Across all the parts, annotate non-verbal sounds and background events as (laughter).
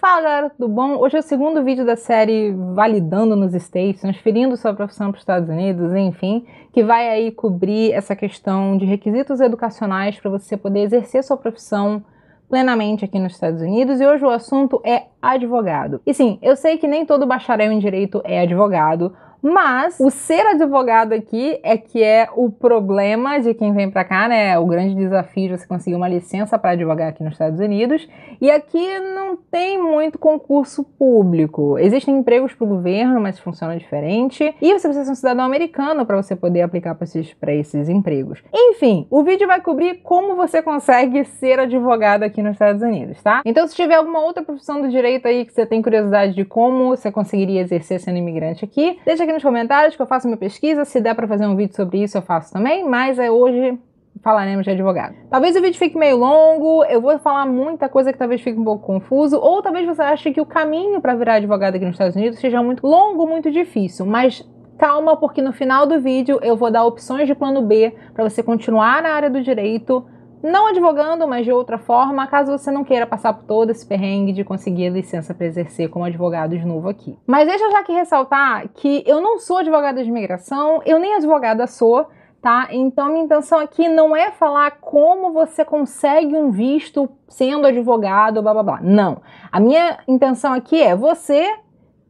Fala galera, tudo bom? Hoje é o segundo vídeo da série Validando nos States, né? transferindo sua profissão para os Estados Unidos, enfim, que vai aí cobrir essa questão de requisitos educacionais para você poder exercer sua profissão plenamente aqui nos Estados Unidos e hoje o assunto é advogado. E sim, eu sei que nem todo bacharel em direito é advogado, mas o ser advogado aqui é que é o problema de quem vem para cá, né? O grande desafio de você conseguir uma licença para advogar aqui nos Estados Unidos. E aqui não tem muito concurso público. Existem empregos para o governo, mas funciona diferente. E você precisa ser um cidadão americano para você poder aplicar para esses, pra esses empregos. Enfim, o vídeo vai cobrir como você consegue ser advogado aqui nos Estados Unidos, tá? Então, se tiver alguma outra profissão do direito aí que você tem curiosidade de como você conseguiria exercer sendo imigrante aqui, deixa aqui nos comentários que eu faço minha pesquisa. Se der para fazer um vídeo sobre isso, eu faço também. Mas é hoje falaremos de advogado. Talvez o vídeo fique meio longo, eu vou falar muita coisa que talvez fique um pouco confuso, ou talvez você ache que o caminho para virar advogado aqui nos Estados Unidos seja muito longo, muito difícil, mas calma porque no final do vídeo eu vou dar opções de plano B para você continuar na área do direito não advogando, mas de outra forma, caso você não queira passar por todo esse perrengue de conseguir a licença para exercer como advogado de novo aqui. Mas deixa eu já que ressaltar que eu não sou advogada de imigração, eu nem advogada sou, tá? Então minha intenção aqui não é falar como você consegue um visto sendo advogado, blá blá blá. Não. A minha intenção aqui é você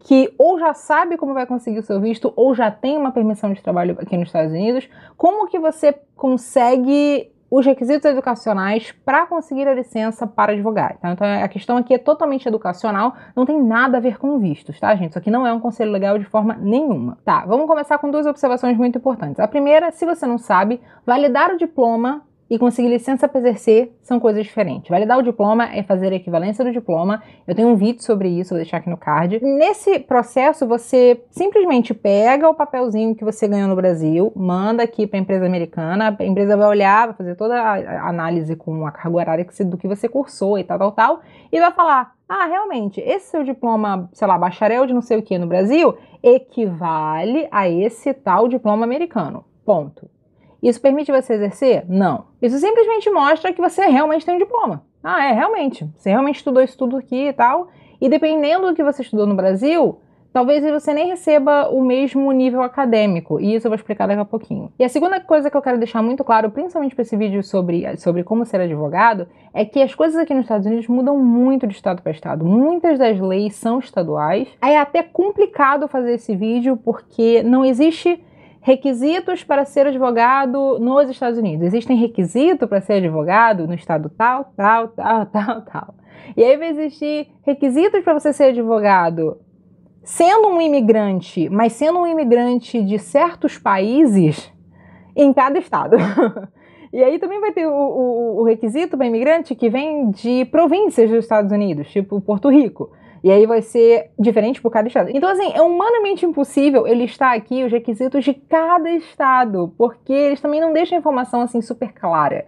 que ou já sabe como vai conseguir o seu visto ou já tem uma permissão de trabalho aqui nos Estados Unidos, como que você consegue os requisitos educacionais para conseguir a licença para advogar. Tá? Então, a questão aqui é totalmente educacional, não tem nada a ver com vistos, tá, gente? Isso aqui não é um conselho legal de forma nenhuma. Tá, vamos começar com duas observações muito importantes. A primeira, se você não sabe, validar o diploma e conseguir licença para exercer são coisas diferentes. Validar o diploma é fazer a equivalência do diploma. Eu tenho um vídeo sobre isso, vou deixar aqui no card. Nesse processo, você simplesmente pega o papelzinho que você ganhou no Brasil, manda aqui para a empresa americana, a empresa vai olhar, vai fazer toda a análise com a carga horária do que você cursou e tal, tal, tal, e vai falar: ah, realmente, esse seu diploma, sei lá, bacharel de não sei o que no Brasil, equivale a esse tal diploma americano. Ponto. Isso permite você exercer? Não. Isso simplesmente mostra que você realmente tem um diploma. Ah, é, realmente. Você realmente estudou isso tudo aqui e tal. E dependendo do que você estudou no Brasil, talvez você nem receba o mesmo nível acadêmico, e isso eu vou explicar daqui a pouquinho. E a segunda coisa que eu quero deixar muito claro, principalmente para esse vídeo sobre, sobre como ser advogado, é que as coisas aqui nos Estados Unidos mudam muito de estado para estado. Muitas das leis são estaduais. É até complicado fazer esse vídeo porque não existe requisitos para ser advogado nos Estados Unidos. Existem requisitos para ser advogado no estado tal, tal, tal, (laughs) tal, tal. E aí vai existir requisitos para você ser advogado sendo um imigrante, mas sendo um imigrante de certos países em cada estado. (laughs) e aí também vai ter o, o, o requisito para imigrante que vem de províncias dos Estados Unidos, tipo Porto Rico. E aí vai ser diferente por cada estado. Então, assim, é humanamente impossível ele estar aqui os requisitos de cada estado, porque eles também não deixam a informação assim super clara.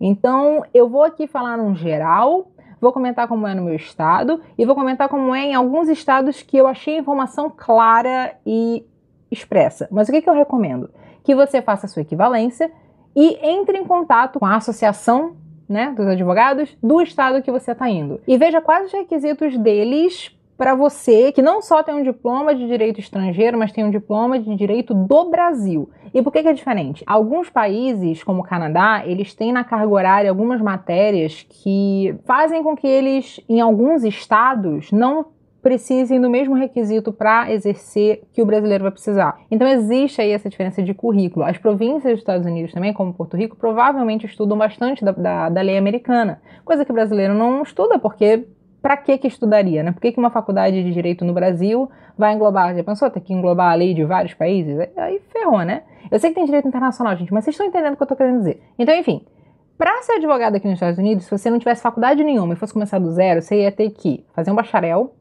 Então, eu vou aqui falar num geral, vou comentar como é no meu estado e vou comentar como é em alguns estados que eu achei a informação clara e expressa. Mas o que, que eu recomendo? Que você faça a sua equivalência e entre em contato com a associação né, dos advogados, do estado que você está indo. E veja quais os requisitos deles para você que não só tem um diploma de direito estrangeiro, mas tem um diploma de direito do Brasil. E por que, que, é diferente? Alguns países, como o Canadá, eles têm na carga horária algumas matérias que fazem com que eles, em alguns estados, não precisem do mesmo requisito para exercer que o brasileiro vai precisar. Então existe aí essa diferença de currículo. As províncias dos Estados Unidos também, como Porto Rico, provavelmente estudam bastante da, da, da lei americana, coisa que o brasileiro não estuda porque para que que estudaria, né? Por que, que uma faculdade de direito no Brasil vai englobar? Já pensou ter que englobar a lei de vários países? Aí ferrou, né? Eu sei que tem direito internacional, gente, mas vocês estão entendendo o que eu estou querendo dizer. Então, enfim, para ser advogado aqui nos Estados Unidos, se você não tivesse faculdade nenhuma e fosse começar do zero, você ia ter que fazer um bacharel,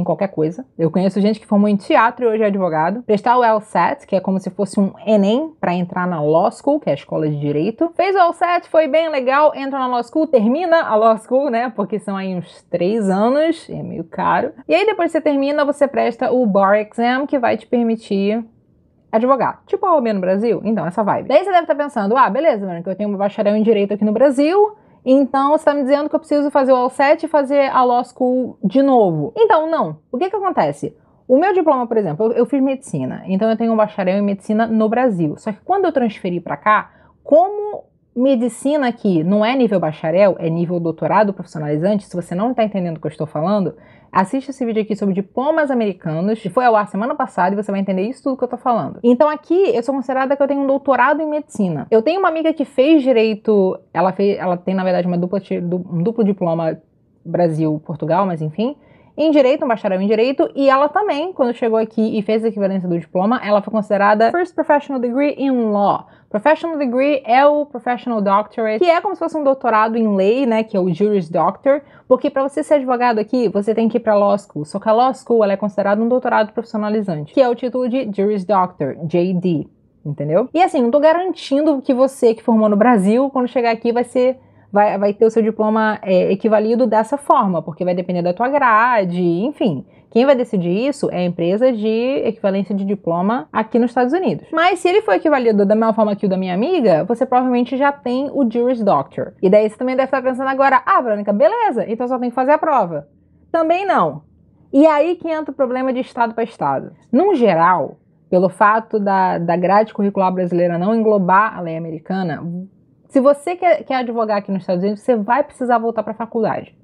em qualquer coisa. Eu conheço gente que formou em teatro e hoje é advogado. Prestar o LSAT, que é como se fosse um Enem para entrar na Law School, que é a escola de direito. Fez o LSAT, foi bem legal, entra na Law School, termina a Law School, né? Porque são aí uns três anos, é meio caro. E aí depois que você termina, você presta o Bar Exam, que vai te permitir advogar. Tipo a OAB no Brasil? Então, essa vibe. Daí você deve estar tá pensando, ah, beleza, mano, que eu tenho um bacharel em direito aqui no Brasil então, você está me dizendo que eu preciso fazer o All7 e fazer a Law School de novo. Então, não. O que, que acontece? O meu diploma, por exemplo, eu, eu fiz medicina, então eu tenho um bacharel em medicina no Brasil. Só que quando eu transferi para cá, como medicina que não é nível bacharel, é nível doutorado profissionalizante, se você não está entendendo o que eu estou falando, assiste esse vídeo aqui sobre diplomas americanos, que foi ao ar semana passada e você vai entender isso tudo que eu estou falando. Então aqui eu sou considerada que eu tenho um doutorado em medicina. Eu tenho uma amiga que fez direito, ela, fez, ela tem na verdade uma dupla, um duplo diploma Brasil-Portugal, mas enfim, em Direito, um bacharel em Direito, e ela também, quando chegou aqui e fez a equivalência do diploma, ela foi considerada First Professional Degree in Law. Professional Degree é o Professional Doctorate, que é como se fosse um doutorado em lei, né, que é o Juris Doctor, porque para você ser advogado aqui, você tem que ir para Law School. Só que a Law School é considerada um doutorado profissionalizante, que é o título de Juris Doctor, JD, entendeu? E assim, não tô garantindo que você que formou no Brasil, quando chegar aqui, vai ser vai, vai ter o seu diploma é, equivalido dessa forma, porque vai depender da tua grade, enfim. Quem vai decidir isso é a empresa de equivalência de diploma aqui nos Estados Unidos. Mas se ele foi equivalido da mesma forma que o da minha amiga, você provavelmente já tem o Juris Doctor. E daí você também deve estar pensando agora, ah, Verônica, beleza, então só tem que fazer a prova. Também não. E aí que entra o problema de estado para estado. Num geral, pelo fato da, da grade curricular brasileira não englobar a lei americana, se você quer, quer advogar aqui nos Estados Unidos, você vai precisar voltar para a faculdade.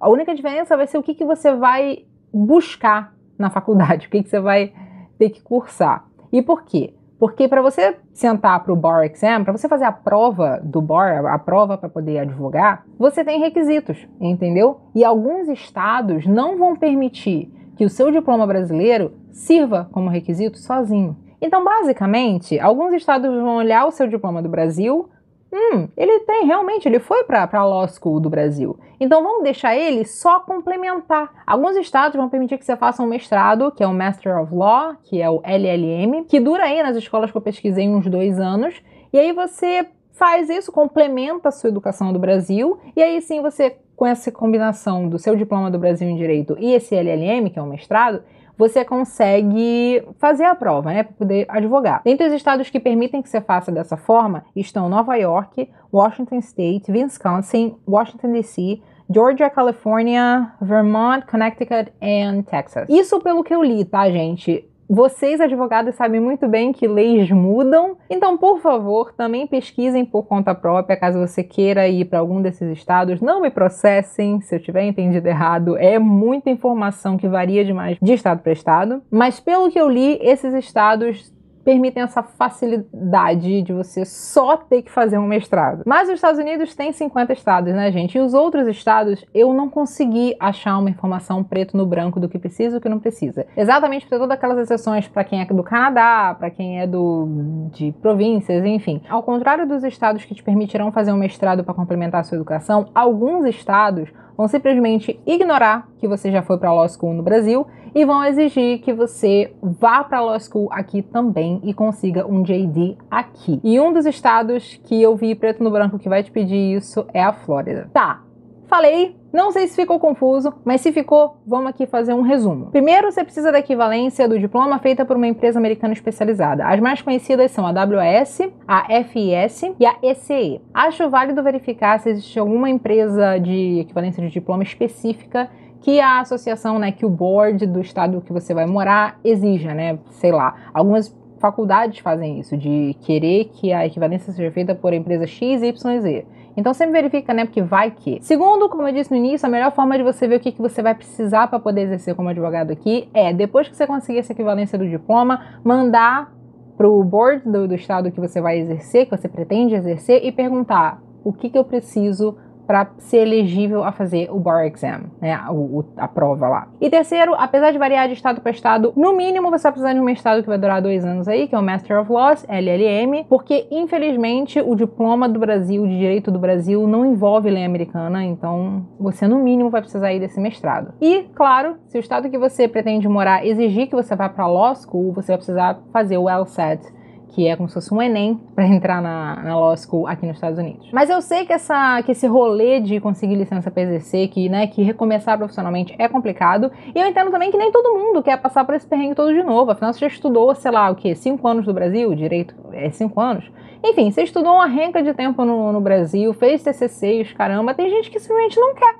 A única diferença vai ser o que, que você vai buscar na faculdade, (laughs) o que, que você vai ter que cursar. E por quê? Porque para você sentar para o bar exam, para você fazer a prova do bar, a prova para poder advogar, você tem requisitos, entendeu? E alguns estados não vão permitir que o seu diploma brasileiro sirva como requisito sozinho. Então, basicamente, alguns estados vão olhar o seu diploma do Brasil, Hum, ele tem realmente, ele foi para a Law School do Brasil. Então vamos deixar ele só complementar. Alguns estados vão permitir que você faça um mestrado, que é o Master of Law, que é o LLM, que dura aí nas escolas que eu pesquisei uns dois anos. E aí você faz isso, complementa a sua educação do Brasil, e aí sim você, com essa combinação do seu diploma do Brasil em Direito e esse LLM, que é o mestrado, você consegue fazer a prova, né, para poder advogar. Dentre os estados que permitem que você faça dessa forma estão Nova York, Washington State, Wisconsin, Washington DC, Georgia, Califórnia, Vermont, Connecticut e Texas. Isso pelo que eu li, tá, gente? Vocês, advogados, sabem muito bem que leis mudam, então, por favor, também pesquisem por conta própria, caso você queira ir para algum desses estados. Não me processem se eu tiver entendido errado, é muita informação que varia demais de estado para estado. Mas, pelo que eu li, esses estados permitem essa facilidade de você só ter que fazer um mestrado. Mas os Estados Unidos têm 50 estados, né, gente? E os outros estados, eu não consegui achar uma informação preto no branco do que precisa e o que não precisa. Exatamente para todas aquelas exceções para quem é do Canadá, para quem é do de províncias, enfim. Ao contrário dos estados que te permitirão fazer um mestrado para complementar a sua educação, alguns estados vão simplesmente ignorar que você já foi para law school no Brasil e vão exigir que você vá para law school aqui também e consiga um JD aqui. E um dos estados que eu vi preto no branco que vai te pedir isso é a Flórida. Tá. Falei não sei se ficou confuso, mas se ficou, vamos aqui fazer um resumo. Primeiro, você precisa da equivalência do diploma feita por uma empresa americana especializada. As mais conhecidas são a WAS, a FIS e a ECE. Acho válido verificar se existe alguma empresa de equivalência de diploma específica que a associação, né, que o board do estado que você vai morar exija, né, sei lá. Algumas faculdades fazem isso, de querer que a equivalência seja feita por empresa X, Y e Z. Então sempre verifica, né? Porque vai que. Segundo, como eu disse no início, a melhor forma de você ver o que, que você vai precisar para poder exercer como advogado aqui é, depois que você conseguir essa equivalência do diploma, mandar para o board do, do estado que você vai exercer, que você pretende exercer, e perguntar o que, que eu preciso para ser elegível a fazer o bar exam, né, o, a prova lá. E terceiro, apesar de variar de estado para estado, no mínimo você vai precisar de um estado que vai durar dois anos aí, que é o Master of Laws, LLM, porque infelizmente o diploma do Brasil, de direito do Brasil, não envolve lei americana, então você no mínimo vai precisar ir desse mestrado. E, claro, se o estado que você pretende morar exigir que você vá para law school, você vai precisar fazer o LSAT, que é como se fosse um Enem para (laughs) entrar na, na Law School aqui nos Estados Unidos. Mas eu sei que, essa, que esse rolê de conseguir licença para exercer, que, né, que recomeçar profissionalmente é complicado, e eu entendo também que nem todo mundo quer passar por esse perrengue todo de novo, afinal você já estudou, sei lá, o quê, cinco anos do Brasil, direito é cinco anos, enfim, você estudou uma renca de tempo no, no Brasil, fez TCC, os caramba, tem gente que simplesmente não quer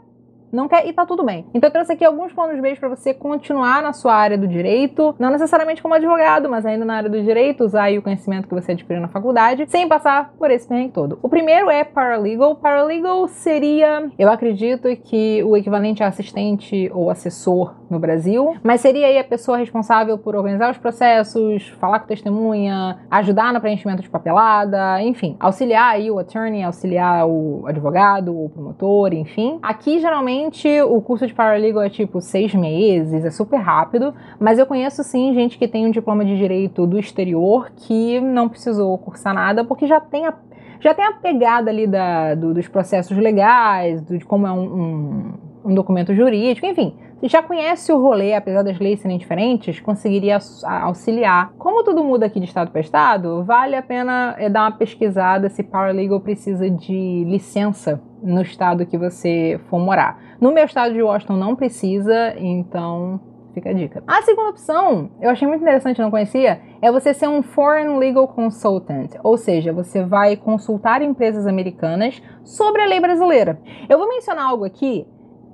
não quer e tá tudo bem. Então eu trouxe aqui alguns planos meios para você continuar na sua área do direito, não necessariamente como advogado, mas ainda na área do direito, usar o conhecimento que você adquiriu na faculdade, sem passar por esse perrengue todo. O primeiro é paralegal. Paralegal seria, eu acredito que o equivalente a assistente ou assessor no Brasil, mas seria aí a pessoa responsável por organizar os processos, falar com testemunha, ajudar no preenchimento de papelada, enfim, auxiliar aí o attorney, auxiliar o advogado, o promotor, enfim. Aqui geralmente Geralmente o curso de paralegal é tipo seis meses, é super rápido, mas eu conheço sim gente que tem um diploma de direito do exterior que não precisou cursar nada porque já tem a, já tem a pegada ali da, do, dos processos legais, do, de como é um, um um documento jurídico, enfim. já conhece o rolê, apesar das leis serem diferentes, conseguiria auxiliar. Como tudo muda aqui de estado para estado, vale a pena eh, dar uma pesquisada se paralegal precisa de licença no estado que você for morar. No meu estado de Washington não precisa, então fica a dica. A segunda opção, eu achei muito interessante, não conhecia, é você ser um Foreign Legal Consultant, ou seja, você vai consultar empresas americanas sobre a lei brasileira. Eu vou mencionar algo aqui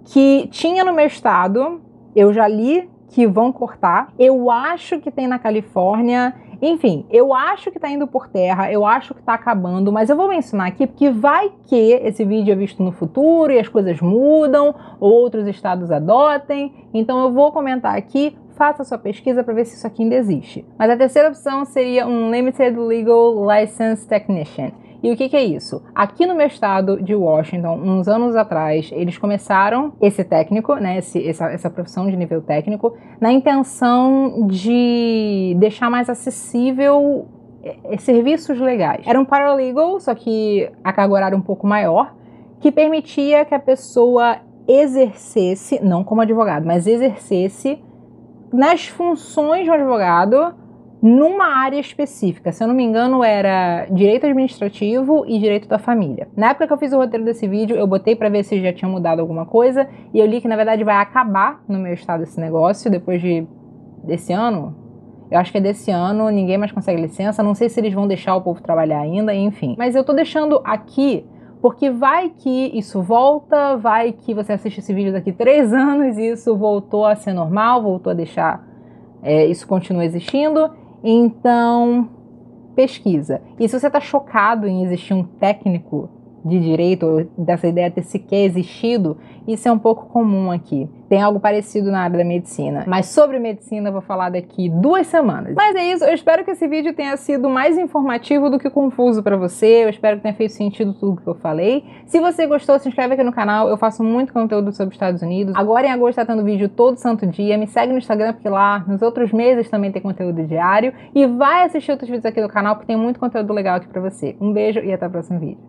que tinha no meu estado, eu já li que vão cortar, eu acho que tem na Califórnia. Enfim, eu acho que tá indo por terra, eu acho que tá acabando, mas eu vou mencionar aqui porque vai que esse vídeo é visto no futuro e as coisas mudam, outros estados adotem, então eu vou comentar aqui faça sua pesquisa para ver se isso aqui ainda existe. Mas a terceira opção seria um Limited Legal License Technician. E o que, que é isso? Aqui no meu estado de Washington, uns anos atrás, eles começaram esse técnico, né, esse, essa, essa profissão de nível técnico, na intenção de deixar mais acessível eh, serviços legais. Era um paralegal, só que a carga horária um pouco maior, que permitia que a pessoa exercesse, não como advogado, mas exercesse nas funções de um advogado, numa área específica. Se eu não me engano, era direito administrativo e direito da família. Na época que eu fiz o roteiro desse vídeo, eu botei para ver se já tinha mudado alguma coisa e eu li que na verdade vai acabar no meu estado esse negócio depois de desse ano. Eu acho que é desse ano, ninguém mais consegue licença, não sei se eles vão deixar o povo trabalhar ainda, enfim. Mas eu tô deixando aqui porque vai que isso volta, vai que você assiste esse vídeo daqui três anos e isso voltou a ser normal, voltou a deixar é, isso continua existindo. Então, pesquisa. E se você está chocado em existir um técnico de direito, dessa ideia ter sequer existido, isso é um pouco comum aqui. Tem algo parecido na área da medicina. Mas sobre medicina eu vou falar daqui duas semanas. Mas é isso, eu espero que esse vídeo tenha sido mais informativo do que confuso para você. Eu espero que tenha feito sentido tudo que eu falei. Se você gostou, se inscreve aqui no canal. Eu faço muito conteúdo sobre os Estados Unidos. Agora em agosto tá tendo vídeo todo santo dia. Me segue no Instagram, porque lá nos outros meses também tem conteúdo diário. E vai assistir outros vídeos aqui do canal, porque tem muito conteúdo legal aqui para você. Um beijo e até o próximo vídeo.